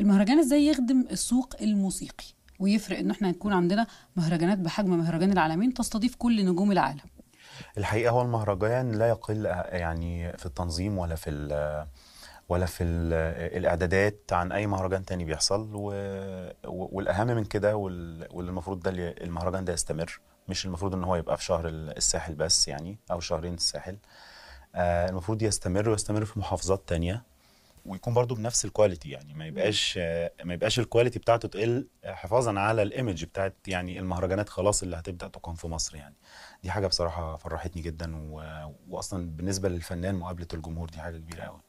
المهرجان ازاي يخدم السوق الموسيقي ويفرق ان احنا نكون عندنا مهرجانات بحجم مهرجان العالمين تستضيف كل نجوم العالم الحقيقه هو المهرجان لا يقل يعني في التنظيم ولا في ولا في الاعدادات عن اي مهرجان تاني بيحصل و... والاهم من كده واللي المفروض ده المهرجان ده يستمر مش المفروض ان هو يبقى في شهر الساحل بس يعني او شهرين الساحل آه، المفروض يستمر ويستمر في محافظات تانية ويكون برضو بنفس الكواليتي يعني ما يبقاش آه، ما يبقاش الكواليتي بتاعته تقل حفاظا على الايمج بتاعت يعني المهرجانات خلاص اللي هتبدا تقام في مصر يعني دي حاجه بصراحه فرحتني جدا و... واصلا بالنسبه للفنان مقابله الجمهور دي حاجه كبيره قوي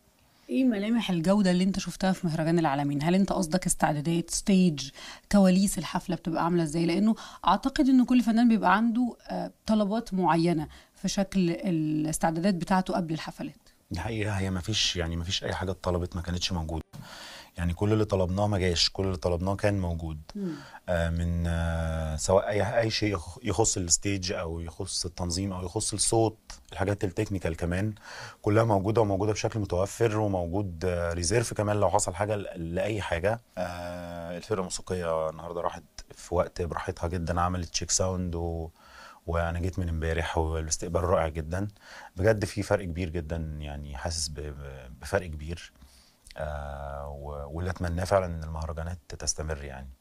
ايه ملامح الجودة اللي انت شفتها في مهرجان العالمين؟ هل انت قصدك استعدادات ستيج كواليس الحفلة بتبقى عاملة ازاي؟ لانه اعتقد ان كل فنان بيبقى عنده آه، طلبات معينة في شكل الاستعدادات بتاعته قبل الحفلات الحقيقه هي ما فيش يعني ما فيش اي حاجه اتطلبت ما كانتش موجوده يعني كل اللي طلبناه ما جاش كل اللي طلبناه كان موجود آه من آه سواء اي اي شيء يخص الستيج او يخص التنظيم او يخص الصوت الحاجات التكنيكال كمان كلها موجوده وموجوده بشكل متوفر وموجود آه ريزيرف كمان لو حصل حاجه لاي حاجه آه الفرقه الموسيقيه النهارده راحت في وقت براحتها جدا عملت تشيك ساوند و وانا جيت من امبارح والاستقبال رائع جدا بجد في فرق كبير جدا يعني حاسس بفرق كبير آه واللي اتمناه فعلا ان المهرجانات تستمر يعني